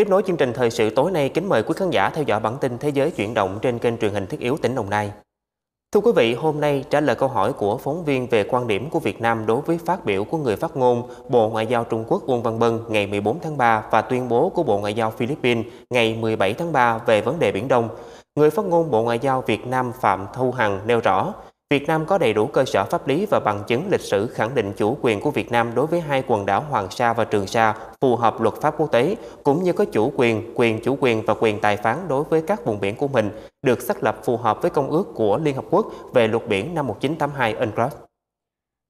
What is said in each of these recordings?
Tiếp nối chương trình thời sự tối nay, kính mời quý khán giả theo dõi bản tin Thế giới chuyển động trên kênh truyền hình Thiết yếu tỉnh Đồng Nai. Thưa quý vị, hôm nay trả lời câu hỏi của phóng viên về quan điểm của Việt Nam đối với phát biểu của người phát ngôn Bộ Ngoại giao Trung Quốc Uông Văn Bân ngày 14 tháng 3 và tuyên bố của Bộ Ngoại giao Philippines ngày 17 tháng 3 về vấn đề Biển Đông, người phát ngôn Bộ Ngoại giao Việt Nam Phạm Thu Hằng nêu rõ – Việt Nam có đầy đủ cơ sở pháp lý và bằng chứng lịch sử khẳng định chủ quyền của Việt Nam đối với hai quần đảo Hoàng Sa và Trường Sa phù hợp luật pháp quốc tế, cũng như có chủ quyền, quyền chủ quyền và quyền tài phán đối với các vùng biển của mình, được xác lập phù hợp với Công ước của Liên Hợp Quốc về luật biển năm 1982 UNCLOS.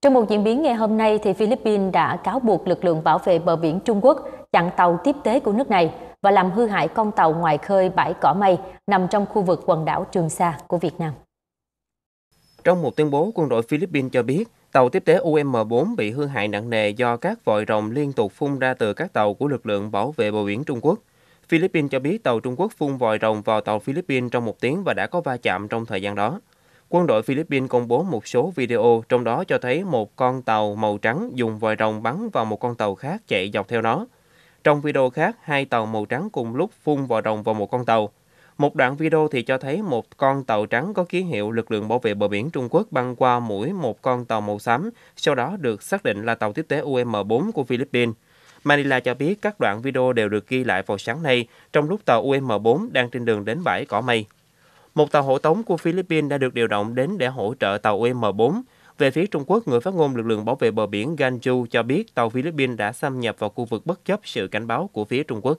Trong một diễn biến ngày hôm nay, thì Philippines đã cáo buộc lực lượng bảo vệ bờ biển Trung Quốc chặn tàu tiếp tế của nước này và làm hư hại con tàu ngoài khơi bãi Cỏ Mây nằm trong khu vực quần đảo Trường Sa của Việt Nam. Trong một tuyên bố, quân đội Philippines cho biết tàu tiếp tế UM4 bị hư hại nặng nề do các vòi rồng liên tục phun ra từ các tàu của lực lượng bảo vệ bờ biển Trung Quốc. Philippines cho biết tàu Trung Quốc phun vòi rồng vào tàu Philippines trong một tiếng và đã có va chạm trong thời gian đó. Quân đội Philippines công bố một số video, trong đó cho thấy một con tàu màu trắng dùng vòi rồng bắn vào một con tàu khác chạy dọc theo nó. Trong video khác, hai tàu màu trắng cùng lúc phun vòi rồng vào một con tàu. Một đoạn video thì cho thấy một con tàu trắng có ký hiệu lực lượng bảo vệ bờ biển Trung Quốc băng qua mũi một con tàu màu xám, sau đó được xác định là tàu tiếp tế UM4 của Philippines. Manila cho biết các đoạn video đều được ghi lại vào sáng nay, trong lúc tàu UM4 đang trên đường đến bãi Cỏ Mây. Một tàu hộ tống của Philippines đã được điều động đến để hỗ trợ tàu UM4. Về phía Trung Quốc, người phát ngôn lực lượng bảo vệ bờ biển Ganju cho biết tàu Philippines đã xâm nhập vào khu vực bất chấp sự cảnh báo của phía Trung Quốc.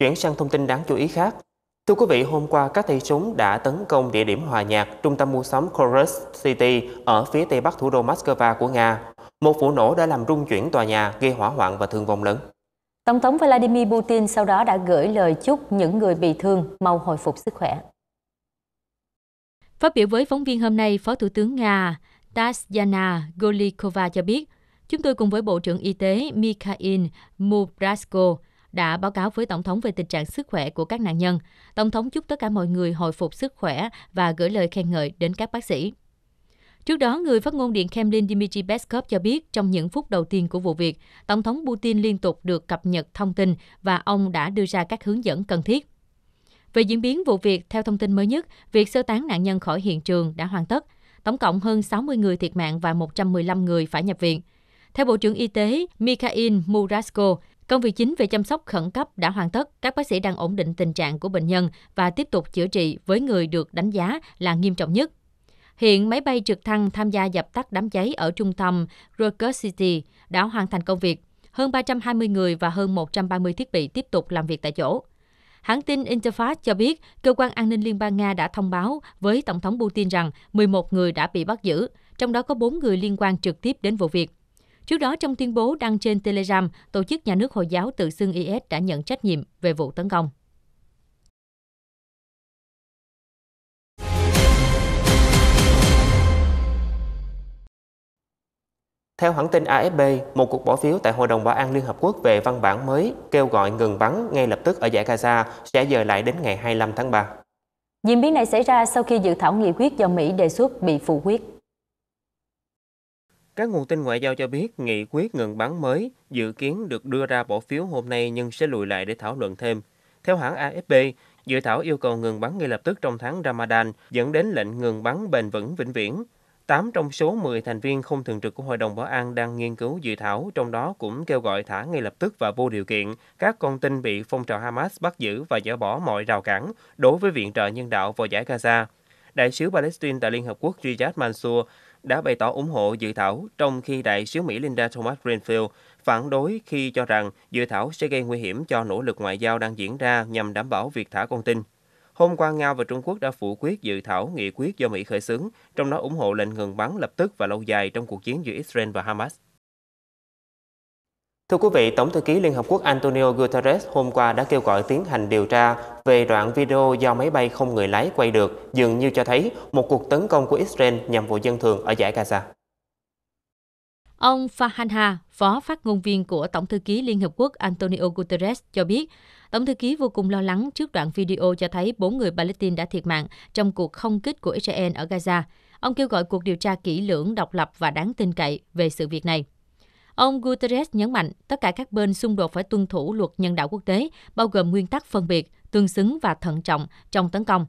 Chuyển sang thông tin đáng chú ý khác. Thưa quý vị, hôm qua các tay súng đã tấn công địa điểm hòa nhạc trung tâm mua sắm Chorus City ở phía tây bắc thủ đô Moscow của Nga. Một vụ nổ đã làm rung chuyển tòa nhà, gây hỏa hoạn và thương vong lớn. Tổng thống Vladimir Putin sau đó đã gửi lời chúc những người bị thương mau hồi phục sức khỏe. Phát biểu với phóng viên hôm nay, Phó Thủ tướng Nga Tatyana Golikova cho biết, chúng tôi cùng với Bộ trưởng Y tế Mikhail Murasko đã báo cáo với Tổng thống về tình trạng sức khỏe của các nạn nhân. Tổng thống chúc tất cả mọi người hồi phục sức khỏe và gửi lời khen ngợi đến các bác sĩ. Trước đó, người phát ngôn Điện Kremlin Dmitry Peskov cho biết trong những phút đầu tiên của vụ việc, Tổng thống Putin liên tục được cập nhật thông tin và ông đã đưa ra các hướng dẫn cần thiết. Về diễn biến vụ việc, theo thông tin mới nhất, việc sơ tán nạn nhân khỏi hiện trường đã hoàn tất. Tổng cộng hơn 60 người thiệt mạng và 115 người phải nhập viện. Theo Bộ trưởng Y tế Mikhail Murasko, Công việc chính về chăm sóc khẩn cấp đã hoàn tất, các bác sĩ đang ổn định tình trạng của bệnh nhân và tiếp tục chữa trị với người được đánh giá là nghiêm trọng nhất. Hiện máy bay trực thăng tham gia dập tắt đám cháy ở trung tâm Rutgers City đã hoàn thành công việc. Hơn 320 người và hơn 130 thiết bị tiếp tục làm việc tại chỗ. Hãng tin Interfax cho biết cơ quan an ninh Liên bang Nga đã thông báo với Tổng thống Putin rằng 11 người đã bị bắt giữ, trong đó có 4 người liên quan trực tiếp đến vụ việc. Trước đó, trong tuyên bố đăng trên Telegram, Tổ chức Nhà nước Hồi giáo tự xưng IS đã nhận trách nhiệm về vụ tấn công. Theo hãng tin AFP, một cuộc bỏ phiếu tại Hội đồng Bảo an Liên Hợp Quốc về văn bản mới kêu gọi ngừng bắn ngay lập tức ở giải Gaza sẽ dời lại đến ngày 25 tháng 3. Diễn biến này xảy ra sau khi dự thảo nghị quyết do Mỹ đề xuất bị phủ quyết. Các nguồn tin ngoại giao cho biết nghị quyết ngừng bắn mới dự kiến được đưa ra bỏ phiếu hôm nay nhưng sẽ lùi lại để thảo luận thêm. Theo hãng AFP, dự thảo yêu cầu ngừng bắn ngay lập tức trong tháng Ramadan dẫn đến lệnh ngừng bắn bền vững vĩnh viễn. 8 trong số 10 thành viên không thường trực của Hội đồng Bảo an đang nghiên cứu dự thảo, trong đó cũng kêu gọi thả ngay lập tức và vô điều kiện các con tin bị phong trào Hamas bắt giữ và dỡ bỏ mọi rào cản đối với viện trợ nhân đạo vào giải Gaza. Đại sứ Palestine tại Liên Hợp Quốc Riyad Mansour đã bày tỏ ủng hộ dự thảo trong khi đại sứ Mỹ Linda Thomas Greenfield phản đối khi cho rằng dự thảo sẽ gây nguy hiểm cho nỗ lực ngoại giao đang diễn ra nhằm đảm bảo việc thả con tin. Hôm qua, Nga và Trung Quốc đã phủ quyết dự thảo nghị quyết do Mỹ khởi xướng, trong đó ủng hộ lệnh ngừng bắn lập tức và lâu dài trong cuộc chiến giữa Israel và Hamas. Thưa quý vị, Tổng thư ký Liên Hợp Quốc Antonio Guterres hôm qua đã kêu gọi tiến hành điều tra về đoạn video do máy bay không người lái quay được dường như cho thấy một cuộc tấn công của Israel nhằm vào dân thường ở giải Gaza. Ông Fahanha, phó phát ngôn viên của Tổng thư ký Liên Hợp Quốc Antonio Guterres cho biết, Tổng thư ký vô cùng lo lắng trước đoạn video cho thấy bốn người Palestine đã thiệt mạng trong cuộc không kích của Israel ở Gaza. Ông kêu gọi cuộc điều tra kỹ lưỡng, độc lập và đáng tin cậy về sự việc này. Ông Guterres nhấn mạnh tất cả các bên xung đột phải tuân thủ luật nhân đạo quốc tế, bao gồm nguyên tắc phân biệt, tương xứng và thận trọng trong tấn công.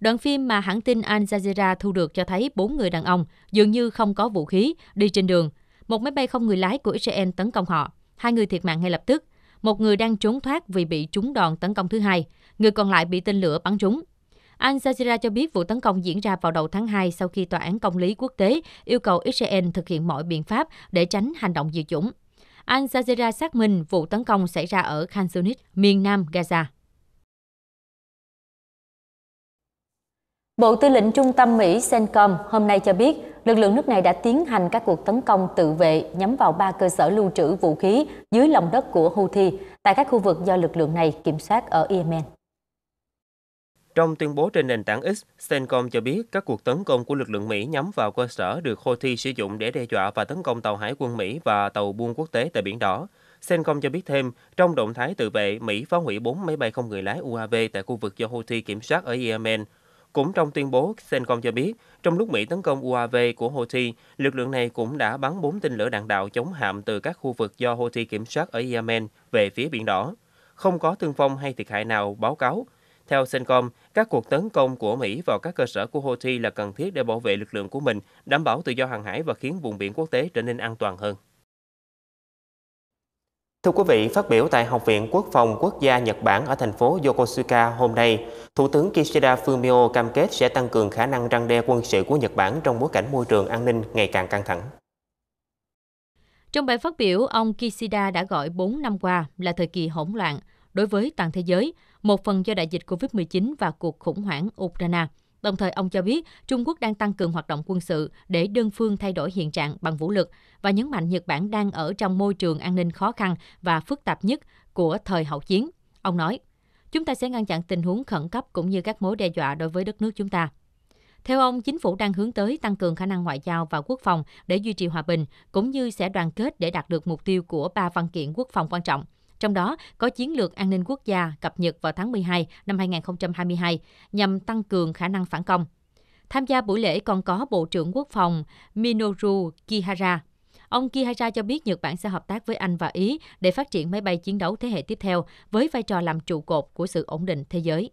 Đoạn phim mà hãng tin Al Jazeera thu được cho thấy bốn người đàn ông dường như không có vũ khí đi trên đường. Một máy bay không người lái của Israel tấn công họ, hai người thiệt mạng ngay lập tức. Một người đang trốn thoát vì bị trúng đòn tấn công thứ hai, người còn lại bị tên lửa bắn trúng. Al Jazeera cho biết vụ tấn công diễn ra vào đầu tháng 2 sau khi Tòa án Công lý Quốc tế yêu cầu Israel thực hiện mọi biện pháp để tránh hành động diệt chủng. Al Jazeera xác minh vụ tấn công xảy ra ở Khan Yunis, miền nam Gaza. Bộ Tư lệnh Trung tâm Mỹ CENTCOM hôm nay cho biết lực lượng nước này đã tiến hành các cuộc tấn công tự vệ nhắm vào ba cơ sở lưu trữ vũ khí dưới lòng đất của Houthi tại các khu vực do lực lượng này kiểm soát ở Yemen. Trong tuyên bố trên nền tảng X, Stencom cho biết các cuộc tấn công của lực lượng Mỹ nhắm vào cơ sở được Houthi sử dụng để đe dọa và tấn công tàu hải quân Mỹ và tàu buôn quốc tế tại Biển Đỏ. Sencom cho biết thêm, trong động thái tự vệ, Mỹ phá hủy 4 máy bay không người lái UAV tại khu vực do Houthi kiểm soát ở Yemen. Cũng trong tuyên bố, Sencom cho biết, trong lúc Mỹ tấn công UAV của Houthi, lực lượng này cũng đã bắn 4 tên lửa đạn đạo chống hạm từ các khu vực do Houthi kiểm soát ở Yemen về phía Biển Đỏ. Không có thương vong hay thiệt hại nào báo cáo, theo Sencom, các cuộc tấn công của Mỹ vào các cơ sở của Houthi là cần thiết để bảo vệ lực lượng của mình, đảm bảo tự do hàng hải và khiến vùng biển quốc tế trở nên an toàn hơn. Thưa quý vị, phát biểu tại Học viện Quốc phòng Quốc gia Nhật Bản ở thành phố Yokosuka hôm nay, Thủ tướng Kishida Fumio cam kết sẽ tăng cường khả năng răng đe quân sự của Nhật Bản trong bối cảnh môi trường an ninh ngày càng căng thẳng. Trong bài phát biểu, ông Kishida đã gọi 4 năm qua là thời kỳ hỗn loạn đối với toàn thế giới, một phần do đại dịch COVID-19 và cuộc khủng hoảng Ukraine. Đồng thời, ông cho biết Trung Quốc đang tăng cường hoạt động quân sự để đơn phương thay đổi hiện trạng bằng vũ lực và nhấn mạnh Nhật Bản đang ở trong môi trường an ninh khó khăn và phức tạp nhất của thời hậu chiến. Ông nói, chúng ta sẽ ngăn chặn tình huống khẩn cấp cũng như các mối đe dọa đối với đất nước chúng ta. Theo ông, chính phủ đang hướng tới tăng cường khả năng ngoại giao và quốc phòng để duy trì hòa bình, cũng như sẽ đoàn kết để đạt được mục tiêu của ba văn kiện quốc phòng quan trọng – trong đó có chiến lược an ninh quốc gia cập nhật vào tháng 12 năm 2022 nhằm tăng cường khả năng phản công. Tham gia buổi lễ còn có Bộ trưởng Quốc phòng Minoru Kihara. Ông Kihara cho biết Nhật Bản sẽ hợp tác với Anh và Ý để phát triển máy bay chiến đấu thế hệ tiếp theo với vai trò làm trụ cột của sự ổn định thế giới.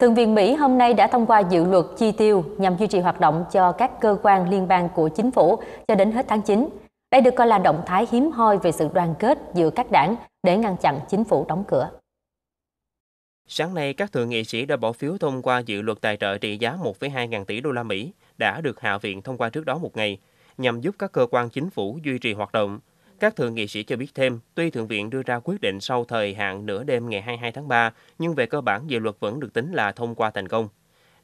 Thượng viện Mỹ hôm nay đã thông qua dự luật chi tiêu nhằm duy trì hoạt động cho các cơ quan liên bang của chính phủ cho đến hết tháng 9. Đây được coi là động thái hiếm hoi về sự đoàn kết giữa các đảng để ngăn chặn chính phủ đóng cửa. Sáng nay, các thượng nghị sĩ đã bỏ phiếu thông qua dự luật tài trợ trị giá 1,2 ngàn tỷ đô la Mỹ đã được Hạ viện thông qua trước đó một ngày, nhằm giúp các cơ quan chính phủ duy trì hoạt động. Các thượng nghị sĩ cho biết thêm, tuy Thượng viện đưa ra quyết định sau thời hạn nửa đêm ngày 22 tháng 3, nhưng về cơ bản dự luật vẫn được tính là thông qua thành công.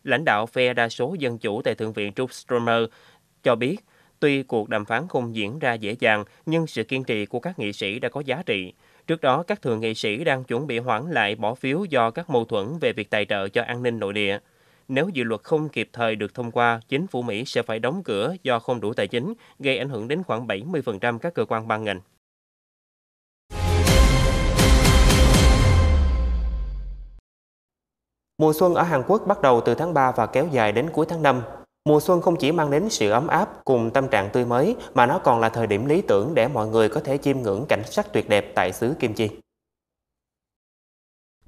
Lãnh đạo phe đa số Dân Chủ tại Thượng viện Trúc Stromer cho biết Tuy cuộc đàm phán không diễn ra dễ dàng, nhưng sự kiên trì của các nghị sĩ đã có giá trị. Trước đó, các thượng nghị sĩ đang chuẩn bị hoãn lại bỏ phiếu do các mâu thuẫn về việc tài trợ cho an ninh nội địa. Nếu dự luật không kịp thời được thông qua, chính phủ Mỹ sẽ phải đóng cửa do không đủ tài chính, gây ảnh hưởng đến khoảng 70% các cơ quan ban ngành. Mùa xuân ở Hàn Quốc bắt đầu từ tháng 3 và kéo dài đến cuối tháng 5. Mùa xuân không chỉ mang đến sự ấm áp cùng tâm trạng tươi mới mà nó còn là thời điểm lý tưởng để mọi người có thể chiêm ngưỡng cảnh sắc tuyệt đẹp tại xứ Kim Chi.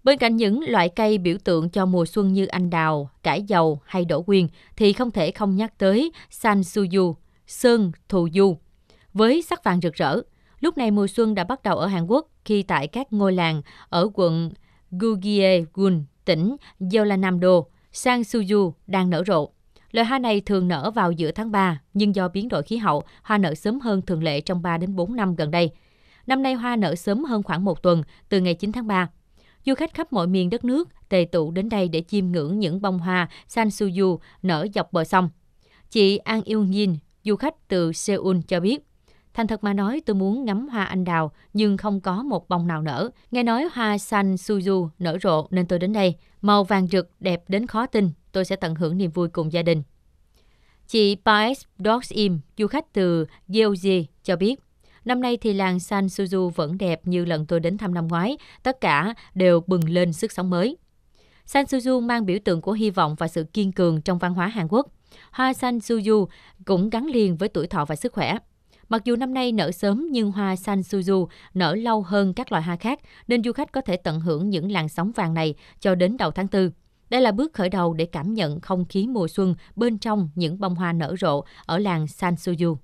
Bên cạnh những loại cây biểu tượng cho mùa xuân như anh đào, cải dầu hay đỗ quyên thì không thể không nhắc tới San Suyu, Sơn Thù Du. Với sắc vàng rực rỡ, lúc này mùa xuân đã bắt đầu ở Hàn Quốc khi tại các ngôi làng ở quận Gugye-gun, tỉnh Yeollanam-do, San Suyu đang nở rộ. Loài hoa này thường nở vào giữa tháng 3, nhưng do biến đổi khí hậu, hoa nở sớm hơn thường lệ trong 3 đến 4 năm gần đây. Năm nay hoa nở sớm hơn khoảng một tuần, từ ngày 9 tháng 3. Du khách khắp mọi miền đất nước tề tụ đến đây để chiêm ngưỡng những bông hoa Sansuyu nở dọc bờ sông. Chị An Yêu Nhiên, du khách từ Seoul cho biết, Thành thật mà nói, tôi muốn ngắm hoa anh đào, nhưng không có một bông nào nở. Nghe nói hoa xanh suzu nở rộ nên tôi đến đây. Màu vàng rực đẹp đến khó tin, tôi sẽ tận hưởng niềm vui cùng gia đình. Chị Paes Dorsim, du khách từ Gyeonggi, cho biết, Năm nay thì làng San Suzu vẫn đẹp như lần tôi đến thăm năm ngoái, tất cả đều bừng lên sức sống mới. San Suzu mang biểu tượng của hy vọng và sự kiên cường trong văn hóa Hàn Quốc. Hoa San Suzu cũng gắn liền với tuổi thọ và sức khỏe. Mặc dù năm nay nở sớm nhưng hoa san Sansuzu nở lâu hơn các loại hoa khác nên du khách có thể tận hưởng những làn sóng vàng này cho đến đầu tháng 4. Đây là bước khởi đầu để cảm nhận không khí mùa xuân bên trong những bông hoa nở rộ ở làng san Sansuyu.